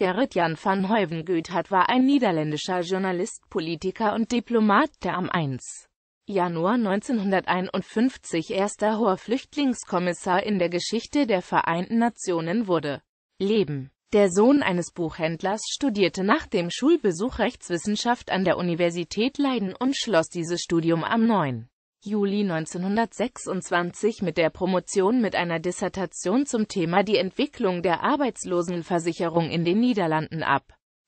Gerrit Jan van heuven Heuvengoethat war ein niederländischer Journalist, Politiker und Diplomat, der am 1. Januar 1951 erster hoher Flüchtlingskommissar in der Geschichte der Vereinten Nationen wurde. Leben Der Sohn eines Buchhändlers studierte nach dem Schulbesuch Rechtswissenschaft an der Universität Leiden und schloss dieses Studium am 9. Juli 1926 mit der Promotion mit einer Dissertation zum Thema die Entwicklung der Arbeitslosenversicherung in den Niederlanden ab.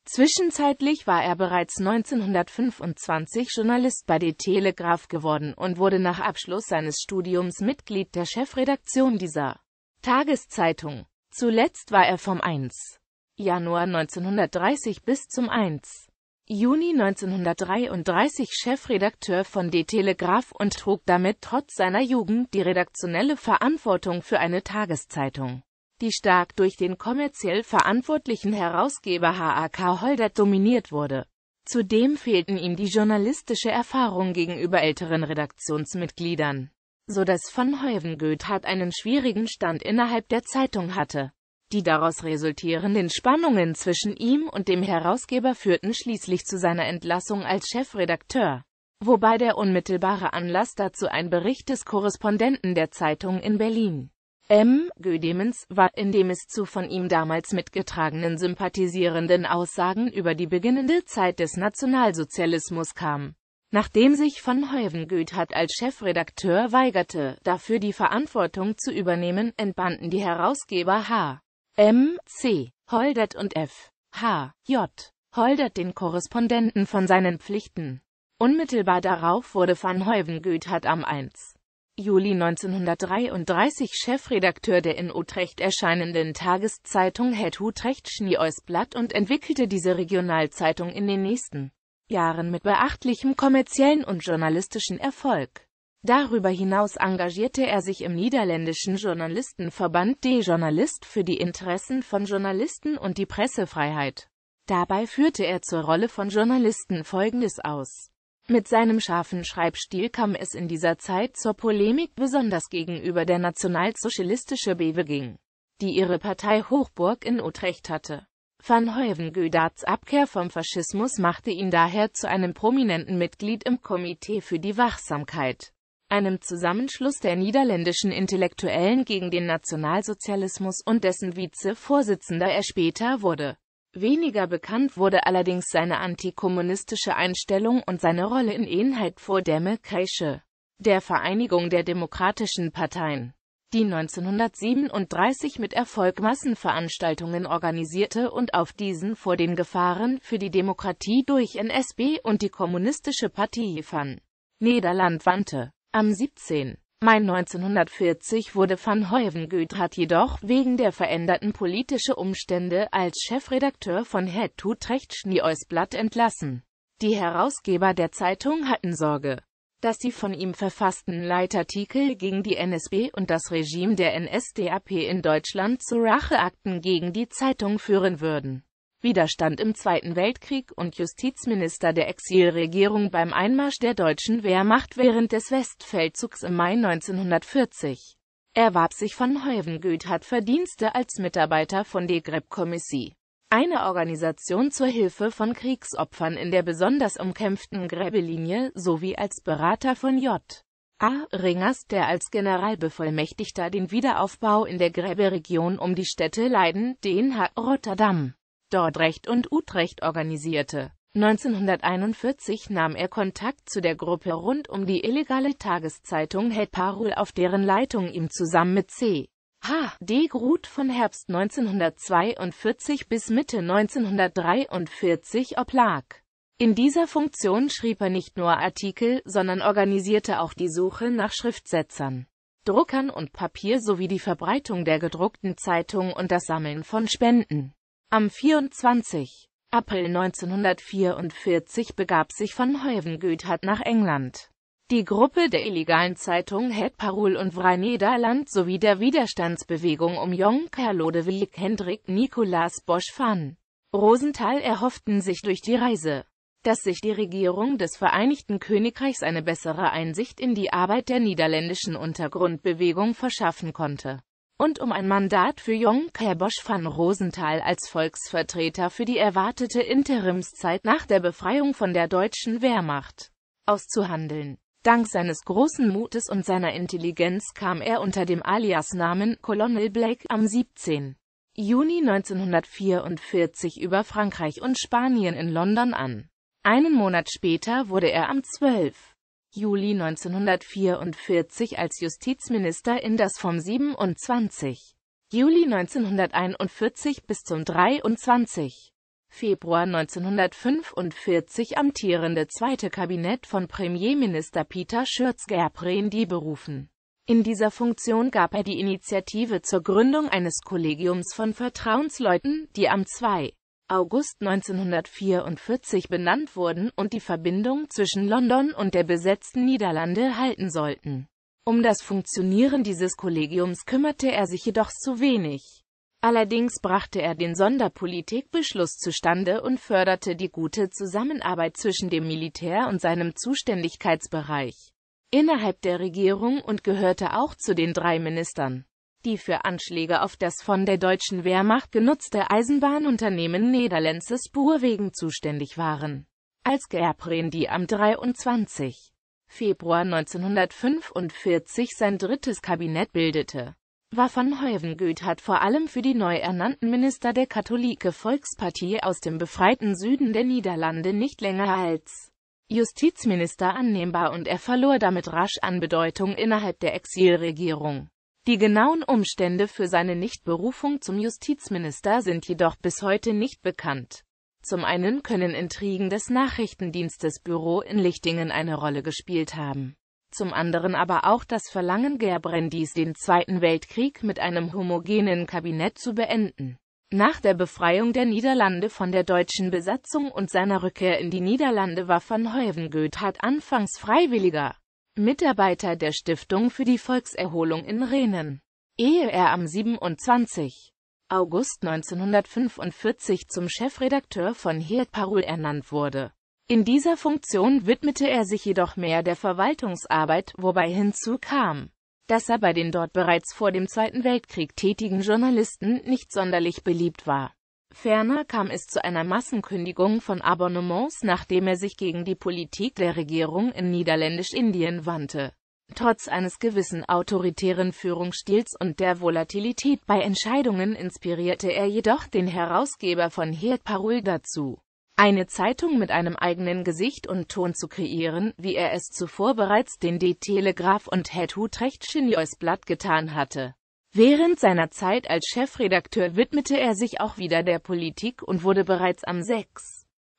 Zwischenzeitlich war er bereits 1925 Journalist bei De Telegraph geworden und wurde nach Abschluss seines Studiums Mitglied der Chefredaktion dieser Tageszeitung. Zuletzt war er vom 1. Januar 1930 bis zum 1. Juni 1933 Chefredakteur von De Telegraph und trug damit trotz seiner Jugend die redaktionelle Verantwortung für eine Tageszeitung, die stark durch den kommerziell verantwortlichen Herausgeber H.A.K. Holdert dominiert wurde. Zudem fehlten ihm die journalistische Erfahrung gegenüber älteren Redaktionsmitgliedern, so dass von Heuven-Goeth einen schwierigen Stand innerhalb der Zeitung hatte. Die daraus resultierenden Spannungen zwischen ihm und dem Herausgeber führten schließlich zu seiner Entlassung als Chefredakteur, wobei der unmittelbare Anlass dazu ein Bericht des Korrespondenten der Zeitung in Berlin, M. Gödemens, war, in dem es zu von ihm damals mitgetragenen sympathisierenden Aussagen über die beginnende Zeit des Nationalsozialismus kam. Nachdem sich von Heuven-Goethe als Chefredakteur weigerte, dafür die Verantwortung zu übernehmen, entbanden die Herausgeber H. M. C. Holdert und F. H. J. Holdert den Korrespondenten von seinen Pflichten. Unmittelbar darauf wurde van Heuven-Goethe am 1. Juli 1933 Chefredakteur der in Utrecht erscheinenden Tageszeitung Het Utrecht Schnieusblatt und entwickelte diese Regionalzeitung in den nächsten Jahren mit beachtlichem kommerziellen und journalistischen Erfolg Darüber hinaus engagierte er sich im niederländischen Journalistenverband De Journalist für die Interessen von Journalisten und die Pressefreiheit. Dabei führte er zur Rolle von Journalisten Folgendes aus. Mit seinem scharfen Schreibstil kam es in dieser Zeit zur Polemik, besonders gegenüber der nationalsozialistische Beweging, die ihre Partei Hochburg in Utrecht hatte. Van heuven gödarts Abkehr vom Faschismus machte ihn daher zu einem prominenten Mitglied im Komitee für die Wachsamkeit einem Zusammenschluss der niederländischen Intellektuellen gegen den Nationalsozialismus und dessen Vize-Vorsitzender er später wurde. Weniger bekannt wurde allerdings seine antikommunistische Einstellung und seine Rolle in Einheit vor Demme Keische, der Vereinigung der demokratischen Parteien, die 1937 mit Erfolg Massenveranstaltungen organisierte und auf diesen vor den Gefahren für die Demokratie durch NSB und die Kommunistische Partie van Niederland wandte. Am 17. Mai 1940 wurde van Heuven-Gödrath jedoch wegen der veränderten politischen Umstände als Chefredakteur von Het Utrecht Schnieusblatt entlassen. Die Herausgeber der Zeitung hatten Sorge, dass die von ihm verfassten Leitartikel gegen die NSB und das Regime der NSDAP in Deutschland zu Racheakten gegen die Zeitung führen würden. Widerstand im Zweiten Weltkrieg und Justizminister der Exilregierung beim Einmarsch der deutschen Wehrmacht während des Westfeldzugs im Mai 1940. Erwarb sich von Heuven-Goethardt Verdienste als Mitarbeiter von der Greb-Kommissie, eine Organisation zur Hilfe von Kriegsopfern in der besonders umkämpften Gräbelinie, sowie als Berater von J. A. Ringers, der als Generalbevollmächtigter den Wiederaufbau in der Gräberegion um die Städte Leiden, Den H. Rotterdam, Dordrecht und Utrecht organisierte. 1941 nahm er Kontakt zu der Gruppe rund um die illegale Tageszeitung Het Parool auf deren Leitung ihm zusammen mit C. H. D. Groth von Herbst 1942 bis Mitte 1943 oblag. In dieser Funktion schrieb er nicht nur Artikel, sondern organisierte auch die Suche nach Schriftsetzern, Druckern und Papier sowie die Verbreitung der gedruckten Zeitung und das Sammeln von Spenden. Am 24. April 1944 begab sich von Heuven-Güthard nach England. Die Gruppe der illegalen Zeitung Het Parool und Vrij Nederland sowie der Widerstandsbewegung um Jong Ludewig Hendrik Nicolaas Bosch van Rosenthal erhofften sich durch die Reise, dass sich die Regierung des Vereinigten Königreichs eine bessere Einsicht in die Arbeit der niederländischen Untergrundbewegung verschaffen konnte und um ein Mandat für Jong Kerbosch van Rosenthal als Volksvertreter für die erwartete Interimszeit nach der Befreiung von der deutschen Wehrmacht auszuhandeln. Dank seines großen Mutes und seiner Intelligenz kam er unter dem Aliasnamen Colonel Blake am 17. Juni 1944 über Frankreich und Spanien in London an. Einen Monat später wurde er am 12. Juli 1944 als Justizminister in das vom 27. Juli 1941 bis zum 23. Februar 1945 amtierende zweite Kabinett von Premierminister Peter Schürz-Gerbrandi berufen. In dieser Funktion gab er die Initiative zur Gründung eines Kollegiums von Vertrauensleuten, die am 2. August 1944 benannt wurden und die Verbindung zwischen London und der besetzten Niederlande halten sollten. Um das Funktionieren dieses Kollegiums kümmerte er sich jedoch zu wenig. Allerdings brachte er den Sonderpolitikbeschluss zustande und förderte die gute Zusammenarbeit zwischen dem Militär und seinem Zuständigkeitsbereich innerhalb der Regierung und gehörte auch zu den drei Ministern die für Anschläge auf das von der deutschen Wehrmacht genutzte Eisenbahnunternehmen Nederlandses Burwegen zuständig waren. Als Gerbren, die am 23. Februar 1945 sein drittes Kabinett bildete, war von Heuven-Goethe vor allem für die neu ernannten Minister der Katholike Volkspartie aus dem befreiten Süden der Niederlande nicht länger als Justizminister annehmbar und er verlor damit rasch an Bedeutung innerhalb der Exilregierung. Die genauen Umstände für seine Nichtberufung zum Justizminister sind jedoch bis heute nicht bekannt. Zum einen können Intrigen des Nachrichtendienstes Büro in Lichtingen eine Rolle gespielt haben. Zum anderen aber auch das Verlangen Gerbrandis, den Zweiten Weltkrieg mit einem homogenen Kabinett zu beenden. Nach der Befreiung der Niederlande von der deutschen Besatzung und seiner Rückkehr in die Niederlande war van Heuven-Goeth anfangs Freiwilliger. Mitarbeiter der Stiftung für die Volkserholung in Rhenen. Ehe er am 27. August 1945 zum Chefredakteur von Herd ernannt wurde. In dieser Funktion widmete er sich jedoch mehr der Verwaltungsarbeit, wobei hinzu kam, dass er bei den dort bereits vor dem Zweiten Weltkrieg tätigen Journalisten nicht sonderlich beliebt war. Ferner kam es zu einer Massenkündigung von Abonnements, nachdem er sich gegen die Politik der Regierung in Niederländisch-Indien wandte. Trotz eines gewissen autoritären Führungsstils und der Volatilität bei Entscheidungen inspirierte er jedoch den Herausgeber von Herd Parul dazu, eine Zeitung mit einem eigenen Gesicht und Ton zu kreieren, wie er es zuvor bereits den d Telegraph und Het Utrecht Blatt getan hatte. Während seiner Zeit als Chefredakteur widmete er sich auch wieder der Politik und wurde bereits am 6.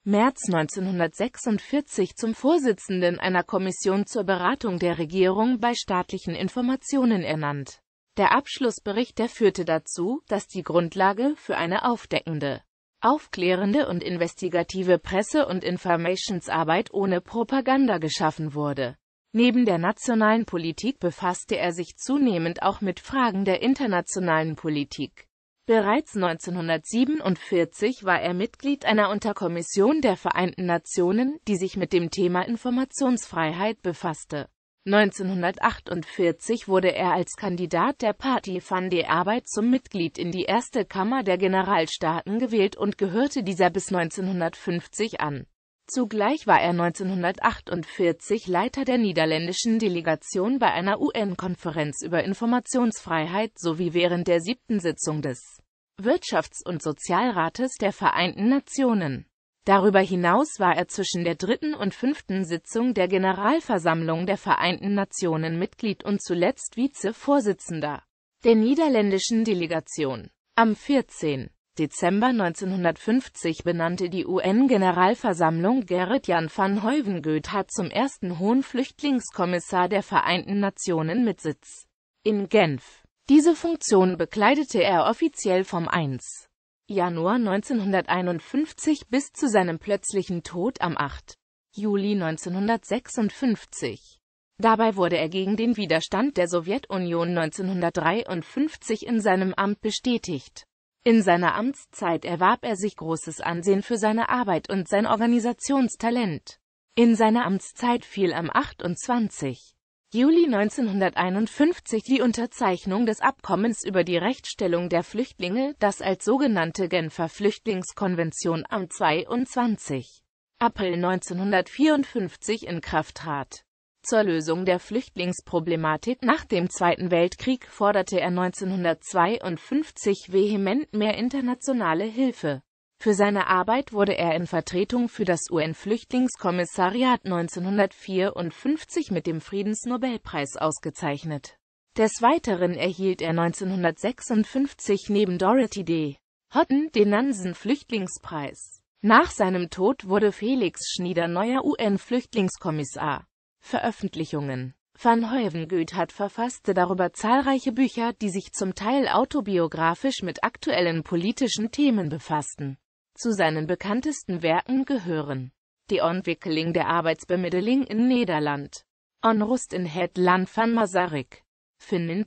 März 1946 zum Vorsitzenden einer Kommission zur Beratung der Regierung bei staatlichen Informationen ernannt. Der Abschlussbericht der führte dazu, dass die Grundlage für eine aufdeckende, aufklärende und investigative Presse- und Informationsarbeit ohne Propaganda geschaffen wurde Neben der nationalen Politik befasste er sich zunehmend auch mit Fragen der internationalen Politik. Bereits 1947 war er Mitglied einer Unterkommission der Vereinten Nationen, die sich mit dem Thema Informationsfreiheit befasste. 1948 wurde er als Kandidat der Partie van der Arbeit zum Mitglied in die erste Kammer der Generalstaaten gewählt und gehörte dieser bis 1950 an. Zugleich war er 1948 Leiter der niederländischen Delegation bei einer UN-Konferenz über Informationsfreiheit sowie während der siebten Sitzung des Wirtschafts- und Sozialrates der Vereinten Nationen. Darüber hinaus war er zwischen der dritten und fünften Sitzung der Generalversammlung der Vereinten Nationen Mitglied und zuletzt Vize-Vorsitzender der niederländischen Delegation. Am 14. Dezember 1950 benannte die UN-Generalversammlung Gerrit Jan van heuven zum ersten Hohen Flüchtlingskommissar der Vereinten Nationen mit Sitz in Genf. Diese Funktion bekleidete er offiziell vom 1. Januar 1951 bis zu seinem plötzlichen Tod am 8. Juli 1956. Dabei wurde er gegen den Widerstand der Sowjetunion 1953 in seinem Amt bestätigt. In seiner Amtszeit erwarb er sich großes Ansehen für seine Arbeit und sein Organisationstalent. In seiner Amtszeit fiel am 28. Juli 1951 die Unterzeichnung des Abkommens über die Rechtsstellung der Flüchtlinge, das als sogenannte Genfer Flüchtlingskonvention am 22. April 1954 in Kraft trat zur Lösung der Flüchtlingsproblematik nach dem Zweiten Weltkrieg forderte er 1952 vehement mehr internationale Hilfe. Für seine Arbeit wurde er in Vertretung für das UN-Flüchtlingskommissariat 1954 mit dem Friedensnobelpreis ausgezeichnet. Des Weiteren erhielt er 1956 neben Dorothy D. Houghton den Nansen-Flüchtlingspreis. Nach seinem Tod wurde Felix Schnieder neuer UN-Flüchtlingskommissar. Veröffentlichungen Van hat verfasste darüber zahlreiche Bücher, die sich zum Teil autobiografisch mit aktuellen politischen Themen befassten. Zu seinen bekanntesten Werken gehören Die Ontwikkeling der Arbeidsbemiddeling in Nederland, Onrust in het Land van Masaryk,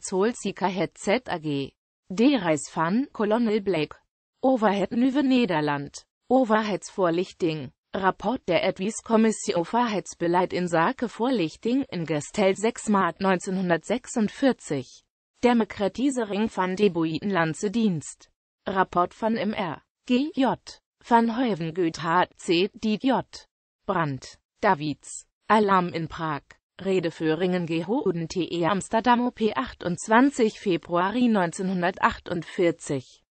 Zolzika het ZAG, De Reis van Colonel Blake, Overhead Nieuwe Nederland, Overheidsvoorlichting, Rapport der Edwies-Kommission Verheitsbeleid in Sake Vorlichting in Gestel 6 Mart 1946. Demokratisering van de Buitenlandse Dienst. Rapport von Mr. G.J. J. van Heuvengoet H.C. J. Brandt. Davids. Alarm in Prag. Redeführungen Gehoden TE Amsterdam OP 28 Februar 1948